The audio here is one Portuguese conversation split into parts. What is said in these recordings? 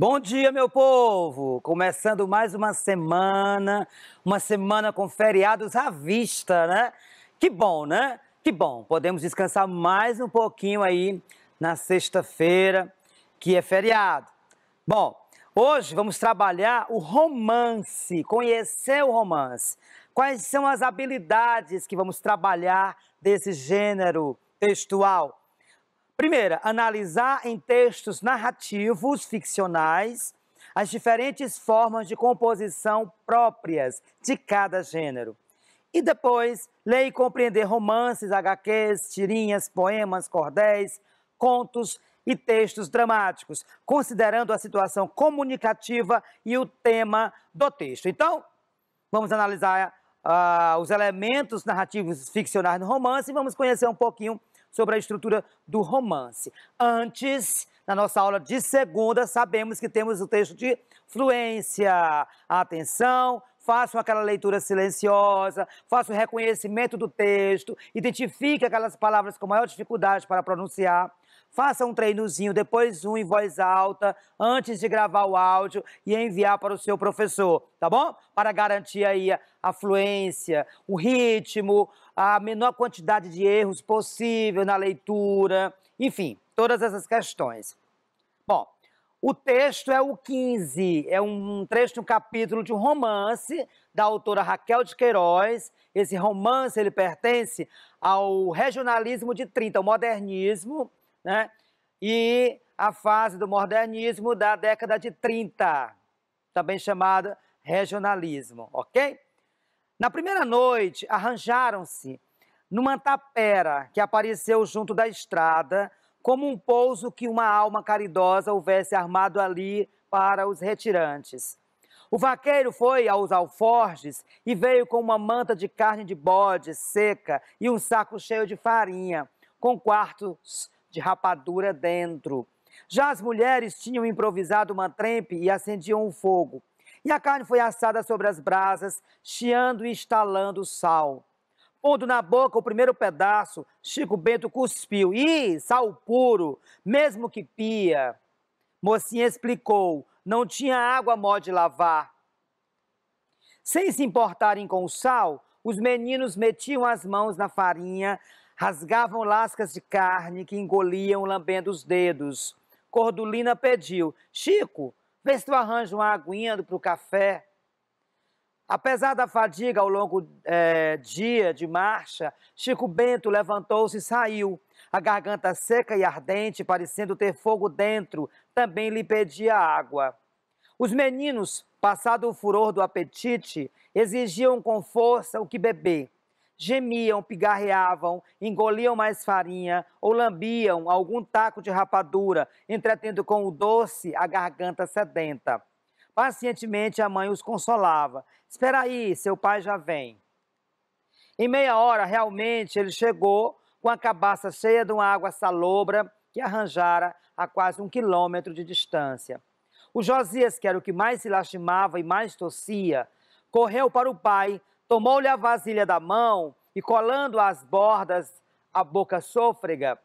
Bom dia, meu povo! Começando mais uma semana, uma semana com feriados à vista, né? Que bom, né? Que bom! Podemos descansar mais um pouquinho aí na sexta-feira, que é feriado. Bom, hoje vamos trabalhar o romance, conhecer o romance. Quais são as habilidades que vamos trabalhar desse gênero textual? Primeira, analisar em textos narrativos ficcionais as diferentes formas de composição próprias de cada gênero. E depois, ler e compreender romances, HQs, tirinhas, poemas, cordéis, contos e textos dramáticos, considerando a situação comunicativa e o tema do texto. Então, vamos analisar uh, os elementos narrativos ficcionais no romance e vamos conhecer um pouquinho sobre a estrutura do romance. Antes, na nossa aula de segunda, sabemos que temos o texto de fluência. Atenção, façam aquela leitura silenciosa, façam o reconhecimento do texto, identifique aquelas palavras com maior dificuldade para pronunciar. Faça um treinozinho, depois um em voz alta, antes de gravar o áudio e enviar para o seu professor, tá bom? Para garantir aí a fluência, o ritmo, a menor quantidade de erros possível na leitura, enfim, todas essas questões. Bom, o texto é o 15, é um trecho um capítulo de um romance da autora Raquel de Queiroz. Esse romance ele pertence ao regionalismo de 30, ao modernismo, né? e a fase do modernismo da década de 30, também chamada regionalismo, ok? Na primeira noite, arranjaram-se numa tapera que apareceu junto da estrada, como um pouso que uma alma caridosa houvesse armado ali para os retirantes. O vaqueiro foi aos alforjes e veio com uma manta de carne de bode seca e um saco cheio de farinha, com quartos de rapadura dentro. Já as mulheres tinham improvisado uma trempe e acendiam o fogo. E a carne foi assada sobre as brasas, chiando e estalando o sal. Pondo na boca o primeiro pedaço, Chico Bento cuspiu. Ih, sal puro, mesmo que pia. Mocinha explicou, não tinha água mó de lavar. Sem se importarem com o sal, os meninos metiam as mãos na farinha, Rasgavam lascas de carne que engoliam lambendo os dedos. Cordulina pediu: Chico, vê se tu arranja uma aguinha para o café. Apesar da fadiga ao longo é, dia de marcha, Chico Bento levantou-se e saiu. A garganta seca e ardente, parecendo ter fogo dentro, também lhe pedia água. Os meninos, passado o furor do apetite, exigiam com força o que beber gemiam, pigarreavam, engoliam mais farinha ou lambiam algum taco de rapadura, entretendo com o doce a garganta sedenta. Pacientemente a mãe os consolava. Espera aí, seu pai já vem. Em meia hora, realmente, ele chegou com a cabaça cheia de uma água salobra que arranjara a quase um quilômetro de distância. O Josias, que era o que mais se lastimava e mais tossia, correu para o pai, tomou-lhe a vasilha da mão e, colando as bordas à boca sôfrega,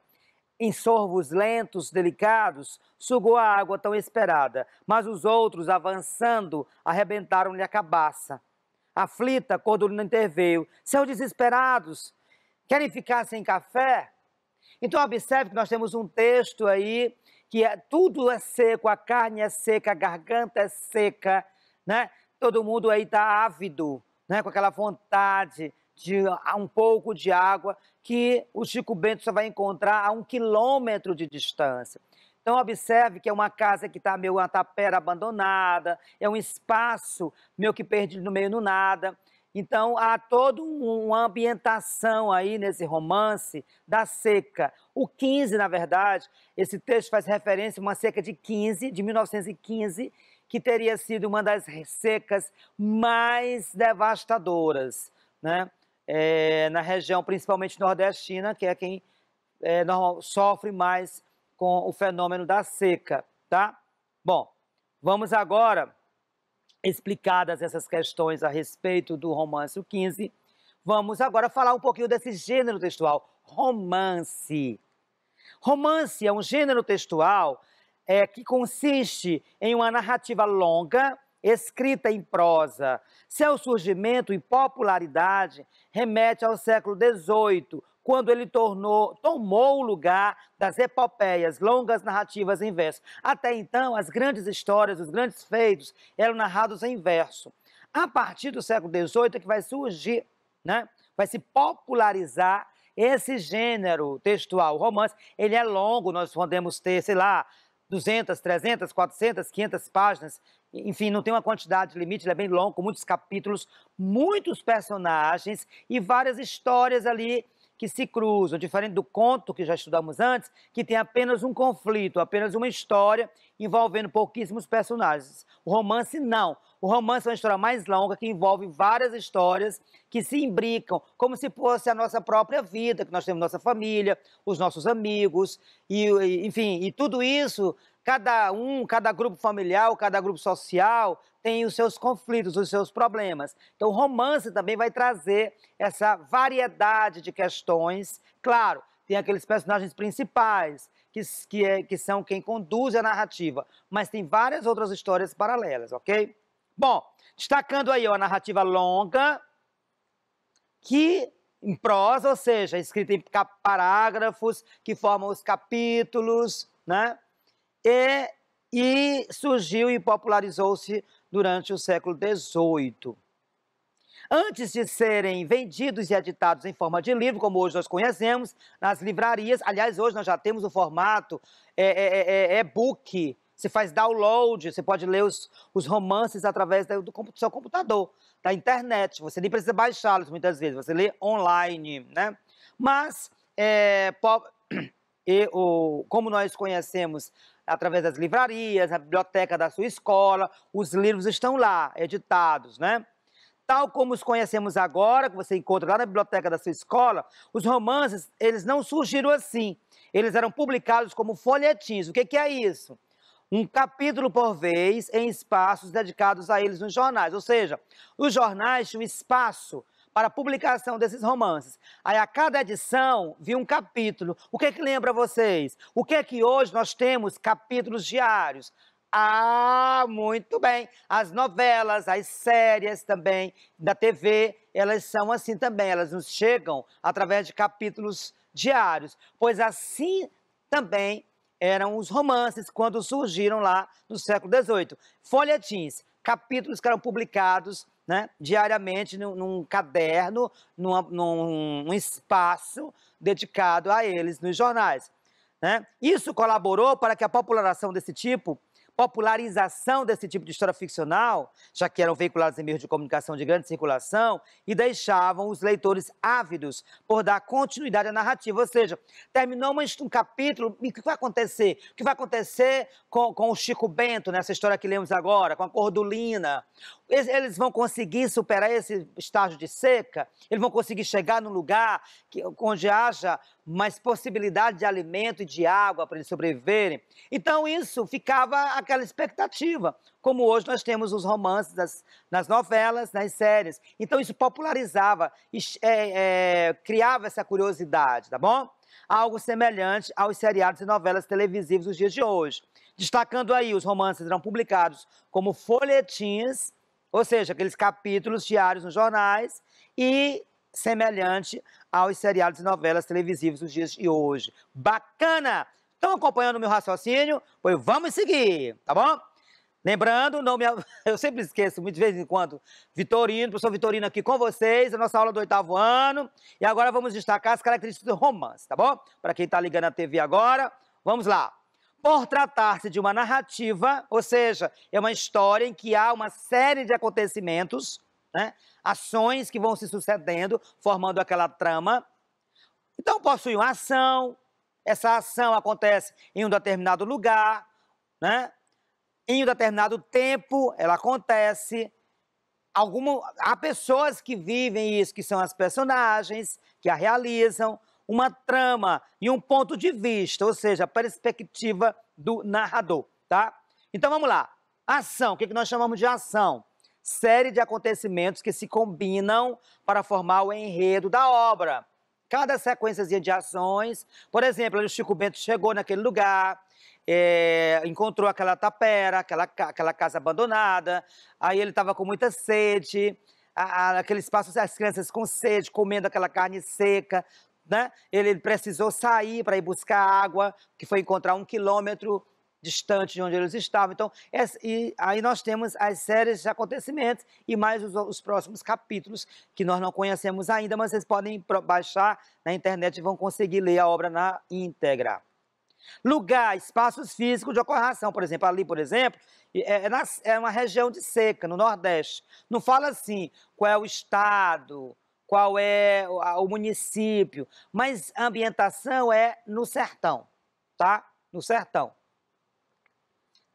em sorvos lentos, delicados, sugou a água tão esperada. Mas os outros, avançando, arrebentaram-lhe a cabaça. Aflita, Cordulina interveio. Seus desesperados, querem ficar sem café? Então, observe que nós temos um texto aí que é, tudo é seco, a carne é seca, a garganta é seca, né? Todo mundo aí está ávido né, com aquela vontade de ah, um pouco de água que o Chico Bento só vai encontrar a um quilômetro de distância. Então, observe que é uma casa que está meio uma tapera abandonada, é um espaço meio que perdido no meio do nada. Então, há toda uma ambientação aí nesse romance da seca. O 15, na verdade, esse texto faz referência a uma seca de 15, de 1915, que teria sido uma das secas mais devastadoras, né? É, na região, principalmente nordestina, que é quem é, normal, sofre mais com o fenômeno da seca, tá? Bom, vamos agora, explicadas essas questões a respeito do romance 15, vamos agora falar um pouquinho desse gênero textual, romance. Romance é um gênero textual é, que consiste em uma narrativa longa, escrita em prosa. Seu surgimento e popularidade remete ao século XVIII, quando ele tornou, tomou o lugar das epopeias, longas narrativas em verso. Até então, as grandes histórias, os grandes feitos eram narrados em verso. A partir do século XVIII é que vai surgir, né? vai se popularizar esse gênero textual. O romance, ele é longo, nós podemos ter, sei lá, 200, 300, 400, 500 páginas. Enfim, não tem uma quantidade limite, ele é bem longo, com muitos capítulos, muitos personagens e várias histórias ali que se cruzam, diferente do conto que já estudamos antes, que tem apenas um conflito, apenas uma história envolvendo pouquíssimos personagens. O romance não. O romance é uma história mais longa que envolve várias histórias que se imbricam, como se fosse a nossa própria vida, que nós temos nossa família, os nossos amigos, e enfim, e tudo isso Cada um, cada grupo familiar, cada grupo social tem os seus conflitos, os seus problemas. Então, o romance também vai trazer essa variedade de questões. Claro, tem aqueles personagens principais, que, que, é, que são quem conduz a narrativa, mas tem várias outras histórias paralelas, ok? Bom, destacando aí ó, a narrativa longa, que em prosa, ou seja, escrita em parágrafos, que formam os capítulos, né? e, e surgiu e popularizou-se durante o século XVIII. Antes de serem vendidos e editados em forma de livro, como hoje nós conhecemos, nas livrarias, aliás, hoje nós já temos o formato e-book, é, é, você faz download, você pode ler os, os romances através do, do, seu computador, da internet, você nem precisa baixá-los muitas vezes, você lê online, né? Mas, é, e, o, como nós conhecemos através das livrarias, a biblioteca da sua escola, os livros estão lá, editados, né? Tal como os conhecemos agora, que você encontra lá na biblioteca da sua escola, os romances, eles não surgiram assim. Eles eram publicados como folhetins. O que, que é isso? um capítulo por vez em espaços dedicados a eles nos jornais. Ou seja, os jornais tinham espaço para a publicação desses romances. Aí a cada edição vi um capítulo. O que é que lembra vocês? O que é que hoje nós temos capítulos diários? Ah, muito bem. As novelas, as séries também da TV, elas são assim também, elas nos chegam através de capítulos diários, pois assim também eram os romances quando surgiram lá no século XVIII. Folhetins, capítulos que eram publicados né, diariamente num, num caderno, numa, num um espaço dedicado a eles nos jornais. Né? Isso colaborou para que a popularização desse tipo popularização desse tipo de história ficcional, já que eram veiculados em meios de comunicação de grande circulação, e deixavam os leitores ávidos por dar continuidade à narrativa. Ou seja, terminou um capítulo, e o que vai acontecer? O que vai acontecer com, com o Chico Bento, nessa história que lemos agora, com a Cordulina? Eles, eles vão conseguir superar esse estágio de seca? Eles vão conseguir chegar num lugar que, onde haja mais possibilidade de alimento e de água para eles sobreviverem. Então, isso ficava aquela expectativa, como hoje nós temos os romances das, nas novelas, nas séries. Então, isso popularizava, é, é, criava essa curiosidade, tá bom? Algo semelhante aos seriados e novelas televisivas dos dias de hoje. Destacando aí, os romances eram publicados como folhetins, ou seja, aqueles capítulos diários nos jornais, e semelhante aos seriados e novelas televisivas dos dias de hoje. Bacana! Estão acompanhando o meu raciocínio? Pois vamos seguir, tá bom? Lembrando, não me... eu sempre esqueço, de vez em quando, Vitorino, professor Vitorino aqui com vocês, a nossa aula do oitavo ano. E agora vamos destacar as características do romance, tá bom? Para quem está ligando a TV agora, vamos lá. Por tratar-se de uma narrativa, ou seja, é uma história em que há uma série de acontecimentos né? Ações que vão se sucedendo, formando aquela trama. Então, possui uma ação, essa ação acontece em um determinado lugar, né? Em um determinado tempo, ela acontece. Alguma, há pessoas que vivem isso, que são as personagens, que a realizam, uma trama e um ponto de vista, ou seja, a perspectiva do narrador, tá? Então vamos lá. Ação, o que, é que nós chamamos de ação? série de acontecimentos que se combinam para formar o enredo da obra. Cada sequência de ações, por exemplo, o Chico Bento chegou naquele lugar, é, encontrou aquela tapera, aquela, aquela casa abandonada, aí ele estava com muita sede, a, a, aquele espaço, as crianças com sede, comendo aquela carne seca, né? Ele precisou sair para ir buscar água, que foi encontrar um quilômetro distante de onde eles estavam. Então, e aí nós temos as séries de acontecimentos e mais os, os, próximos capítulos que nós não conhecemos ainda, mas vocês podem baixar na internet e vão conseguir ler a obra na íntegra. Lugar, espaços físicos de ocorração, por exemplo, ali, por exemplo, é, é na, é uma região de seca, no Nordeste. Não fala assim qual é o estado, qual é o município, mas a ambientação é no sertão, tá? No sertão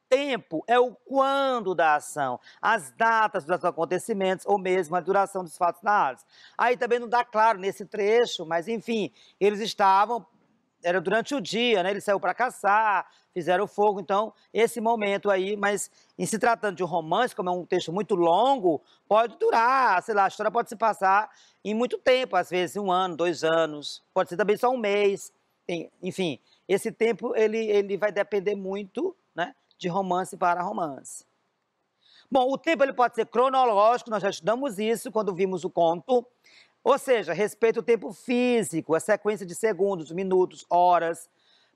tempo é o quando da ação, as datas dos acontecimentos ou mesmo a duração dos fatos narrados. Aí também não dá claro nesse trecho, mas enfim, eles estavam era durante o dia, né? Ele saiu para caçar, fizeram fogo, então esse momento aí, mas em se tratando de um romance, como é um texto muito longo, pode durar, sei lá, a história pode se passar em muito tempo, às vezes um ano, dois anos, pode ser também só um mês, enfim, esse tempo ele, ele vai depender muito de romance para romance. Bom, o tempo ele pode ser cronológico, nós já estudamos isso quando vimos o conto. Ou seja, respeita o tempo físico, a sequência de segundos, minutos, horas.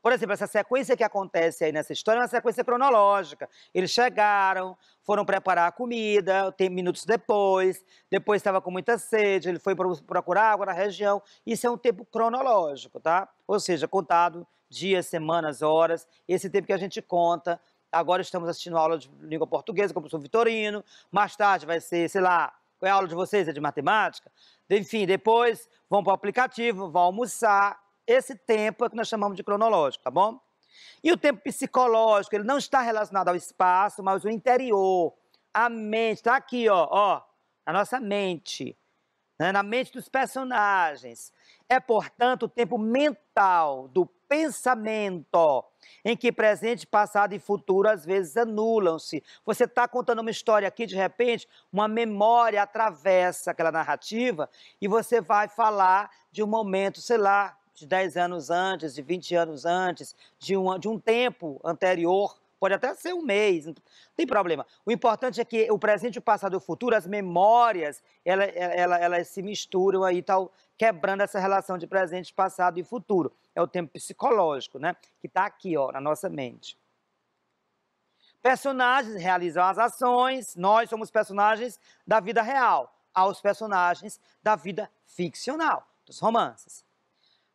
Por exemplo, essa sequência que acontece aí nessa história é uma sequência cronológica. Eles chegaram, foram preparar a comida, tem minutos depois, depois estava com muita sede, ele foi procurar água na região. Isso é um tempo cronológico, tá? Ou seja, contado dias, semanas, horas, esse tempo que a gente conta Agora estamos assistindo aula de língua portuguesa com o professor Vitorino. Mais tarde vai ser, sei lá, qual é a aula de vocês? É de matemática? Enfim, depois vão para o aplicativo, vão almoçar. Esse tempo é que nós chamamos de cronológico, tá bom? E o tempo psicológico, ele não está relacionado ao espaço, mas ao interior. A mente, está aqui, ó, ó, na nossa mente, né? na mente dos personagens. É, portanto, o tempo mental do pensamento, em que presente, passado e futuro às vezes anulam-se. Você está contando uma história aqui, de repente, uma memória atravessa aquela narrativa e você vai falar de um momento, sei lá, de 10 anos antes, de 20 anos antes, de um, de um tempo anterior pode até ser um mês, não tem problema. O importante é que o presente, o passado e o futuro, as memórias, elas, ela ela se misturam aí, tal, tá quebrando essa relação de presente, passado e futuro é o tempo psicológico, né? Que está aqui, ó, na nossa mente. Personagens realizam as ações, nós somos personagens da vida real, aos personagens da vida ficcional, dos romances.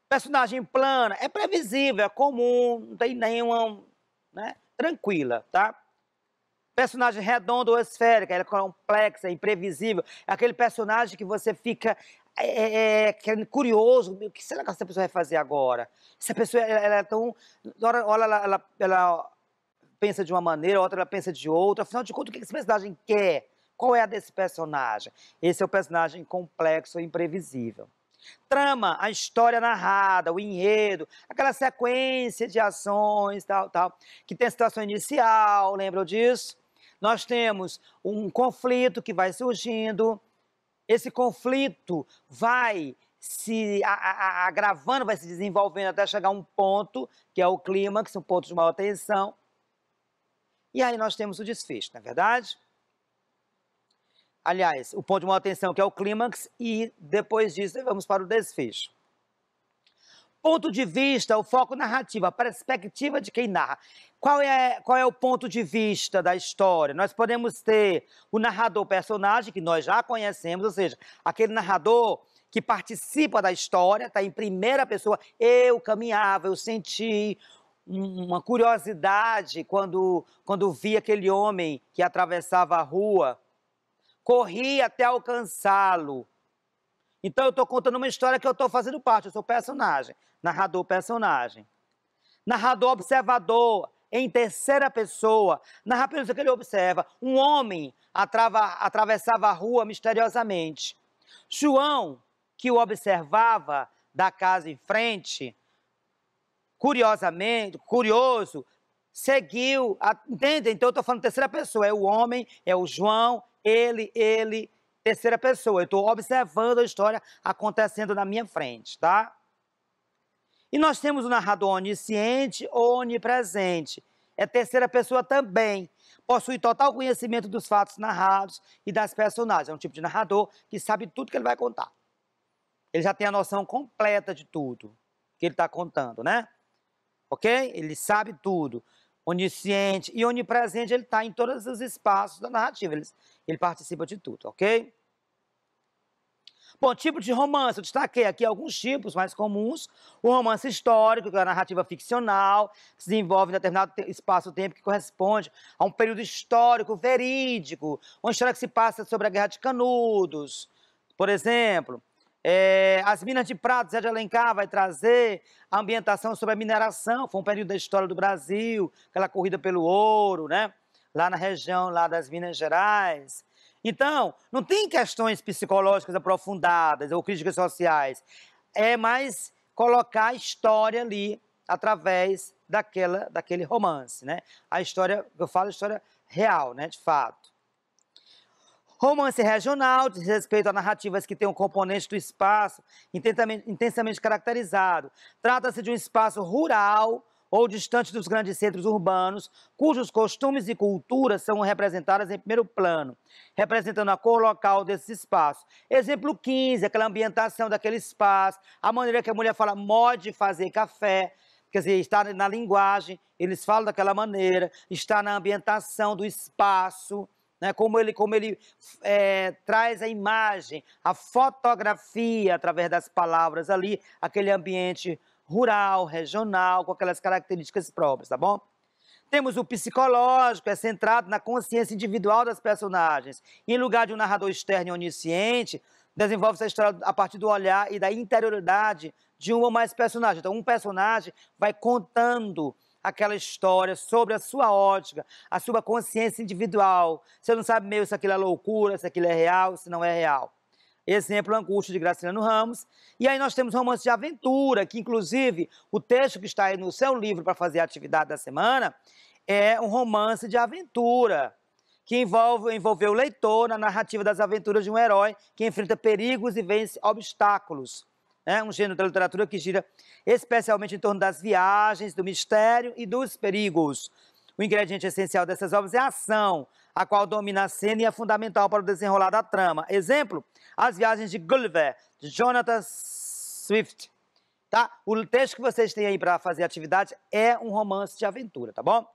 Personagem plana é previsível, é comum, não tem nenhuma, né? Tranquila, tá? personagem redondo ou esférica, ela é complexa, é imprevisível, é aquele personagem que você fica é, é, é, é curioso, o que será que essa pessoa vai fazer agora? Essa pessoa, ela, ela é tão... olha ela, ela, ela, pensa de uma maneira, outra ela pensa de outra. Afinal de contas, o que esse personagem quer? Qual é a desse personagem? Esse é o personagem complexo e imprevisível. Trama, a história narrada, o enredo, aquela sequência de ações, tal, tal, que tem a situação inicial, lembram disso? Nós temos um conflito que vai surgindo, esse conflito vai se agravando, vai se desenvolvendo até chegar a um ponto, que é o clímax, um ponto de maior tensão. E aí nós temos o desfecho, não é verdade? Aliás, o ponto de maior tensão, que é o clímax, e depois disso vamos para o desfecho ponto de vista, o foco narrativo, a perspectiva de quem narra. Qual é, qual é o ponto de vista da história? Nós podemos ter o narrador personagem, que nós já conhecemos, ou seja, aquele narrador que participa da história, está em primeira pessoa. Eu caminhava, eu senti uma curiosidade quando, quando vi aquele homem que atravessava a rua, corri até alcançá-lo. Então eu estou contando uma história que eu estou fazendo parte, eu sou personagem narrador personagem. Narrador observador, em terceira pessoa. Narra pelo que ele observa. Um homem atrava, atravessava a rua misteriosamente. João, que o observava da casa em frente, curiosamente, curioso, seguiu, entende? Então eu estou falando terceira pessoa, é o homem, é o João, ele, ele, terceira pessoa. Eu estou observando a história acontecendo na minha frente, tá? E nós temos o narrador onisciente, ou onipresente. É terceira pessoa também. Possui total conhecimento dos fatos narrados e das personagens. É um tipo de narrador que sabe tudo que ele vai contar. Ele já tem a noção completa de tudo que ele está contando, né? Ok? Ele sabe tudo. Onisciente e onipresente, ele está em todos os espaços da narrativa. Ele, ele participa de tudo, ok? Bom, tipo de romance, eu destaquei aqui alguns tipos mais comuns. O romance histórico, que é a narrativa ficcional, que se desenvolve em determinado espaço-tempo que corresponde a um período histórico verídico, uma história que se passa sobre a Guerra de Canudos, por exemplo. É, as Minas de Prata, Zé de Alencar vai trazer a ambientação sobre a mineração, foi um período da história do Brasil, aquela corrida pelo ouro, né? Lá na região lá das Minas Gerais. Então, não tem questões psicológicas aprofundadas ou críticas sociais. É mais colocar a história ali através daquela, daquele romance, né? A história, eu falo história real, né, de fato. Romance regional diz respeito a narrativas que têm um componente do espaço intensamente, intensamente caracterizado. Trata-se de um espaço rural ou distante dos grandes centros urbanos, cujos costumes e culturas são representadas em primeiro plano, representando a cor local desse espaço. Exemplo 15, aquela ambientação daquele espaço, a maneira que a mulher fala mode fazer café, quer dizer, está na linguagem, eles falam daquela maneira, está na ambientação do espaço, né? como ele, como ele é, traz a imagem, a fotografia através das palavras ali, aquele ambiente rural, regional, com aquelas características próprias, tá bom? Temos o psicológico, é centrado na consciência individual das personagens. em lugar de um narrador externo e onisciente, desenvolve-se a história a partir do olhar e da interioridade de um ou mais personagens. Então, um personagem vai contando aquela história sobre a sua ótica, a sua consciência individual. Você não sabe meio se aquilo é loucura, se aquilo é real, se não é real. Exemplo, Angústia de Graciliano Ramos. E aí nós temos romance de aventura, que inclusive o texto que está aí no seu livro para fazer a atividade da semana é um romance de aventura, que envolve, envolveu o leitor na narrativa das aventuras de um herói que enfrenta perigos e vence obstáculos. É um gênero da literatura que gira especialmente em torno das viagens, do mistério e dos perigos. O ingrediente essencial dessas obras é a ação, a qual domina a cena e é fundamental para o desenrolar da trama. Exemplo, as viagens de Gulliver, de Jonathan Swift. Tá? O texto que vocês têm aí para fazer atividade é um romance de aventura, tá bom?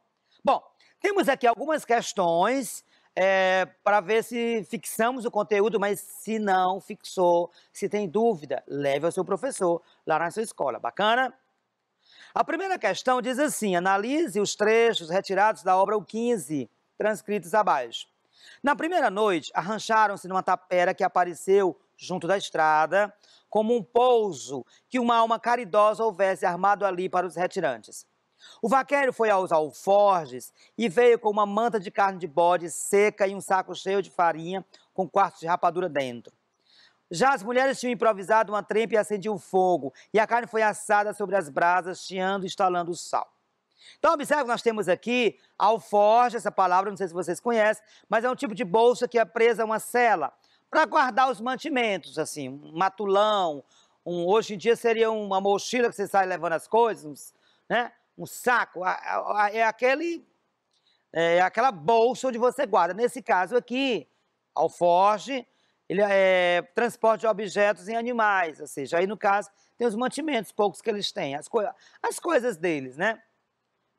Bom, temos aqui algumas questões é, para ver se fixamos o conteúdo, mas se não fixou, se tem dúvida, leve ao seu professor lá na sua escola. Bacana? A primeira questão diz assim: analise os trechos retirados da obra O 15 transcritos abaixo. Na primeira noite, arranjaram-se numa tapera que apareceu junto da estrada, como um pouso que uma alma caridosa houvesse armado ali para os retirantes. O vaqueiro foi aos alforjes e veio com uma manta de carne de bode seca e um saco cheio de farinha com quartos de rapadura dentro. Já as mulheres tinham improvisado uma trempa e acendiam fogo, e a carne foi assada sobre as brasas, chiando e estalando o sal. Então, observe que nós temos aqui alforja, essa palavra, não sei se vocês conhecem, mas é um tipo de bolsa que é presa a uma cela para guardar os mantimentos, assim, um matulão, um, hoje em dia seria uma mochila que você sai levando as coisas, uns, né? um saco, é aquele, é aquela bolsa onde você guarda. Nesse caso aqui, alforge, ele é transporte de objetos em animais, ou seja, aí no caso tem os mantimentos, poucos que eles têm, as, co as coisas deles, né?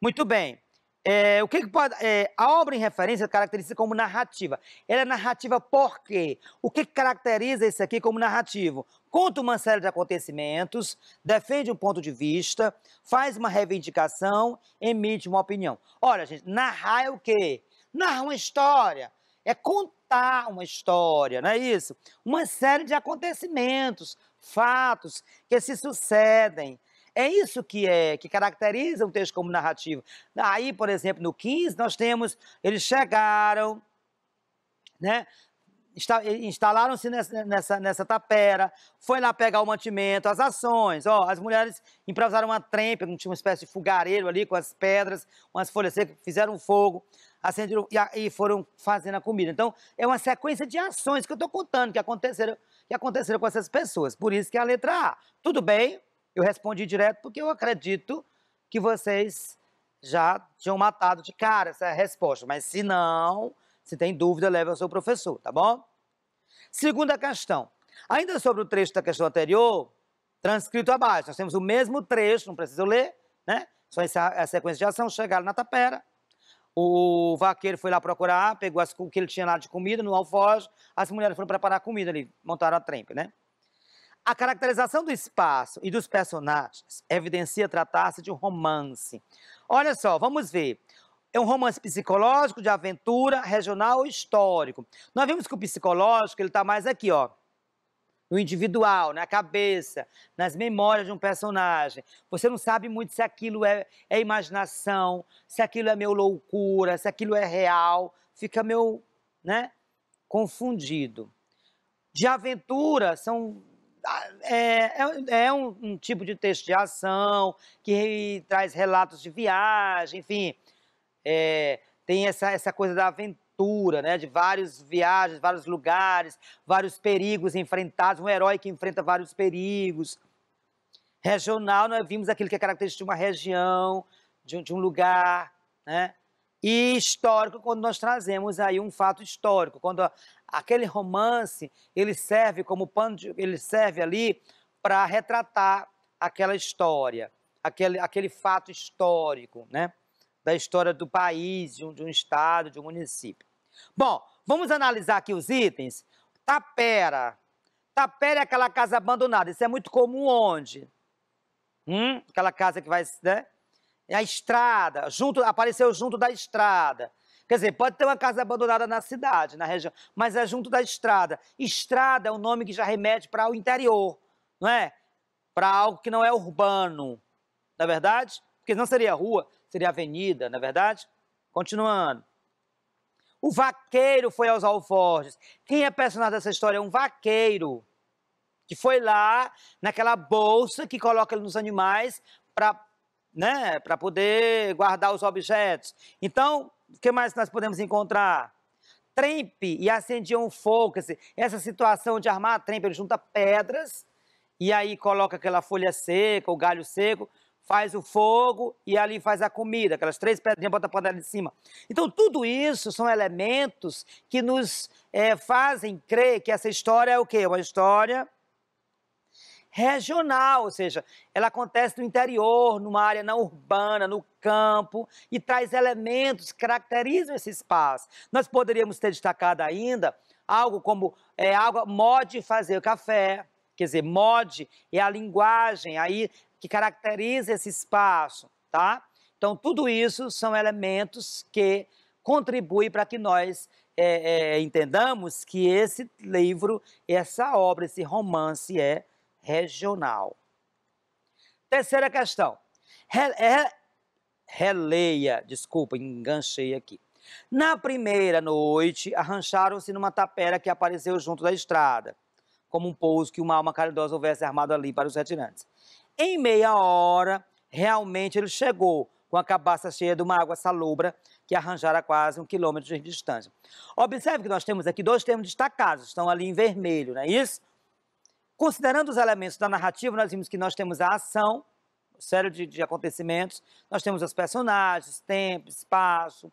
Muito bem. É, o que, que pode, é, a obra em referência caracteriza como narrativa. Ela é narrativa por quê? O que caracteriza isso aqui como narrativo? Conta uma série de acontecimentos, defende um ponto de vista, faz uma reivindicação, emite uma opinião. Olha, gente, narrar é o quê? Narrar uma história. É contar uma história, não é isso? Uma série de acontecimentos, fatos que se sucedem, é isso que é que caracteriza um texto como narrativo. Aí, por exemplo, no 15 nós temos eles chegaram, né? instalaram-se nessa, nessa, nessa, tapera, foi lá pegar o mantimento, as ações, ó, as mulheres improvisaram uma trempe, tinha uma espécie de fogareiro ali com as pedras, umas folhas secas, fizeram fogo, acenderam e, foram fazendo a comida. Então, é uma sequência de ações que eu estou contando, que aconteceram, que aconteceram com essas pessoas. Por isso que é a letra A. Tudo bem, eu respondi direto porque eu acredito que vocês já tinham matado de cara essa resposta. Mas se não, se tem dúvida, leve ao seu professor, tá bom? Segunda questão. Ainda sobre o trecho da questão anterior, transcrito abaixo, nós temos o mesmo trecho, não preciso ler, né? Só essa, a sequência de ação, chegaram na tapera, o vaqueiro foi lá procurar, pegou as, o que ele tinha lá de comida no alfoge, as mulheres foram preparar comida ali, montaram a trempe, né? A caracterização do espaço e dos personagens evidencia tratar-se de um romance. Olha só, vamos ver. É um romance psicológico, de aventura, regional ou histórico. Nós vimos que o psicológico ele está mais aqui, ó, no individual, na cabeça, nas memórias de um personagem. Você não sabe muito se aquilo é, é imaginação, se aquilo é meu loucura, se aquilo é real. Fica meio, né, confundido. De aventura são é, é, é um, um, tipo de texto de ação que traz relatos de viagem, enfim, é, tem essa, essa coisa da aventura, né? De várias viagens, vários lugares, vários perigos enfrentados, um herói que enfrenta vários perigos. Regional, nós vimos aquilo que é característico de uma região, de, de um lugar, né? E histórico, quando nós trazemos aí um fato histórico, quando a, aquele romance, ele serve como pano de, ele serve ali para retratar aquela história, aquele, aquele fato histórico, né? Da história do país, de um, de um estado, de um município. Bom, vamos analisar aqui os itens. Tapera. Tapera é aquela casa abandonada. Isso é muito comum onde? Hum? Aquela casa que vai, né? É a estrada, junto, apareceu junto da estrada. Quer dizer, pode ter uma casa abandonada na cidade, na região, mas é junto da estrada. Estrada é um nome que já remete para o interior, não é? Para algo que não é urbano, na é verdade? Porque não seria rua, seria avenida, na é verdade? Continuando. O vaqueiro foi aos alforjes. Quem é personagem dessa história? É um vaqueiro que foi lá naquela bolsa que coloca ele nos animais para né, para poder guardar os objetos. Então, o que mais nós podemos encontrar? Trempe e acendiam um fogo. Essa situação de armar a trempe, ele junta pedras e aí coloca aquela folha seca, o galho seco, faz o fogo e ali faz a comida, aquelas três pedrinhas bota a panela de cima. Então, tudo isso são elementos que nos é, fazem crer que essa história é o quê? Uma história regional, ou seja, ela acontece no interior, numa área não urbana, no campo, e traz elementos que caracterizam esse espaço. Nós poderíamos ter destacado ainda algo como é, algo, mode fazer café, quer dizer, mode é a linguagem aí que caracteriza esse espaço, tá? Então, tudo isso são elementos que contribuem para que nós é, é, entendamos que esse livro, essa obra, esse romance é regional. Terceira questão. Re, re, é, releia, desculpa, enganchei aqui. Na primeira noite, arrancharam-se numa tapera que apareceu junto da estrada, como um pouso que uma alma caridosa houvesse armado ali para os retirantes. Em meia hora, realmente ele chegou, com a cabaça cheia de uma água salobra que arranjara quase um quilômetro de distância. Observe que nós temos aqui dois termos destacados, estão ali em vermelho, não é isso? Considerando os elementos da narrativa, nós vimos que nós temos a ação, série de, de acontecimentos, nós temos os personagens, tempo, espaço,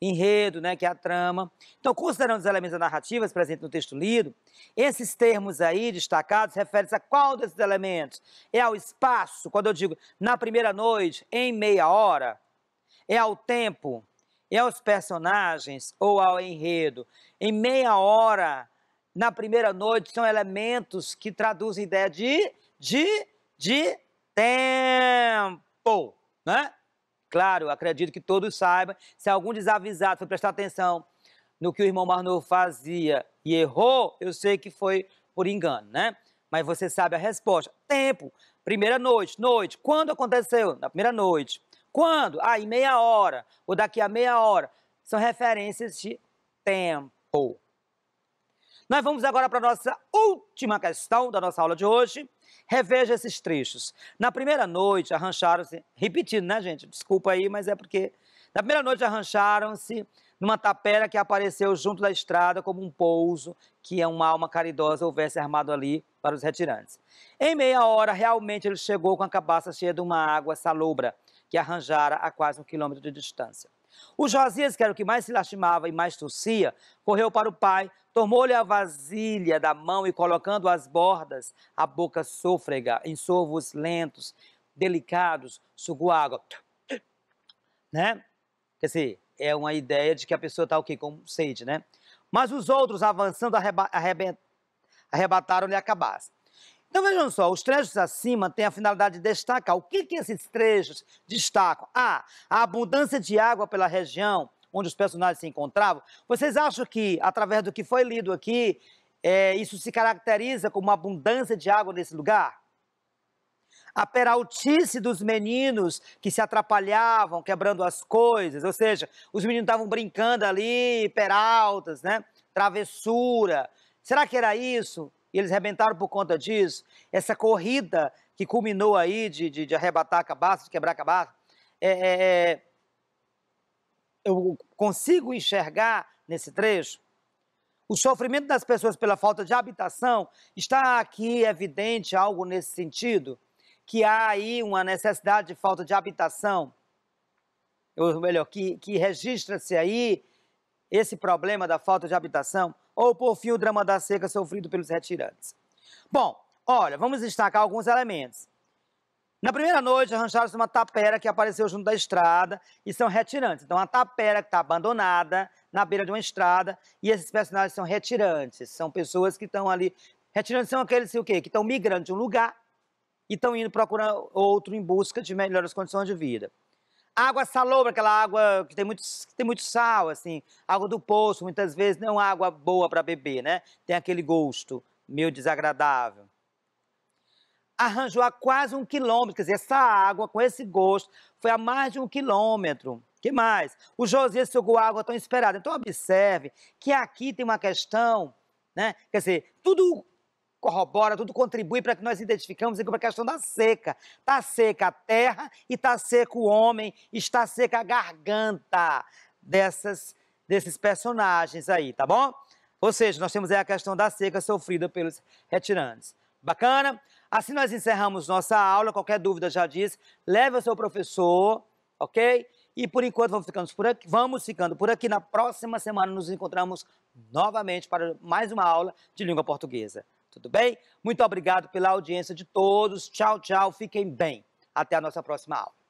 enredo, né, que é a trama. Então, considerando os elementos da narrativa presentes no texto lido, esses termos aí destacados referem-se a qual desses elementos? É ao espaço, quando eu digo na primeira noite, em meia hora? É ao tempo? É aos personagens ou ao enredo? Em meia hora na primeira noite são elementos que traduzem ideia de, de, de tempo, né? Claro, acredito que todos saibam. Se algum desavisado foi prestar atenção no que o irmão mais novo fazia e errou, eu sei que foi por engano, né? Mas você sabe a resposta. Tempo. Primeira noite, noite. Quando aconteceu? Na primeira noite. Quando? Ah, em meia hora. Ou daqui a meia hora. São referências de tempo. Nós vamos agora para a nossa última questão da nossa aula de hoje. Reveja esses trechos. Na primeira noite arranjaram-se, repetindo, né, gente? Desculpa aí, mas é porque. Na primeira noite arranjaram-se numa tapera que apareceu junto da estrada como um pouso que é uma alma caridosa houvesse armado ali para os retirantes. Em meia hora, realmente ele chegou com a cabaça cheia de uma água salobra que arranjara a quase um quilômetro de distância. O Josias, que era o que mais se lastimava e mais tossia, correu para o pai, tomou-lhe a vasilha da mão e, colocando as bordas, a boca sôfrega, em sorvos lentos, delicados, sugou água. Né? Quer dizer, é uma ideia de que a pessoa está o quê? Com sede, né? Mas os outros, avançando, arreba... arrebentaram-lhe a cabaça. Então vejam só, os trechos acima têm a finalidade de destacar. O que, que esses trechos destacam? A. Ah, a abundância de água pela região onde os personagens se encontravam. Vocês acham que, através do que foi lido aqui, é, isso se caracteriza como uma abundância de água nesse lugar? a peraltice dos meninos que se atrapalhavam, quebrando as coisas. Ou seja, os meninos estavam brincando ali, peraltas, né? Travessura. Será que era isso? e eles rebentaram por conta disso. Essa corrida que culminou aí de, de, de arrebatar cabaço, de quebrar cabaço, é, é, é, eu consigo enxergar nesse trecho o sofrimento das pessoas pela falta de habitação está aqui evidente algo nesse sentido, que há aí uma necessidade de falta de habitação, ou melhor, que, que registra-se aí esse problema da falta de habitação ou por fim o drama da seca sofrido pelos retirantes. Bom, olha, vamos destacar alguns elementos. Na primeira noite, arranjaram-se uma tapera que apareceu junto da estrada e são retirantes. Então, uma tapera que está abandonada na beira de uma estrada e esses personagens são retirantes. São pessoas que estão ali... Retirantes são aqueles o quê? que estão migrando de um lugar e estão indo procurar outro em busca de melhores condições de vida água salobra, aquela água que tem muito, que tem muito sal, assim, água do poço, muitas vezes não é água boa para beber, né? Tem aquele gosto meio desagradável. Arranjou a quase um quilômetro, quer dizer, essa água com esse gosto foi a mais de um quilômetro. que mais? O Josias sugou água tão esperada. Então, observe que aqui tem uma questão, né? Quer dizer, tudo corrobora, tudo contribui para que nós identificamos aqui é a questão da seca. Está seca a terra e está seco o homem, está seca a garganta dessas, desses personagens aí, tá bom? Ou seja, nós temos aí a questão da seca sofrida pelos retirantes. Bacana? Assim nós encerramos nossa aula. Qualquer dúvida, já diz, leve ao seu professor, ok? E por enquanto vamos ficando por aqui. Vamos ficando por aqui. Na próxima semana nos encontramos novamente para mais uma aula de língua portuguesa. Tudo bem? Muito obrigado pela audiência de todos. Tchau, tchau. Fiquem bem. Até a nossa próxima aula.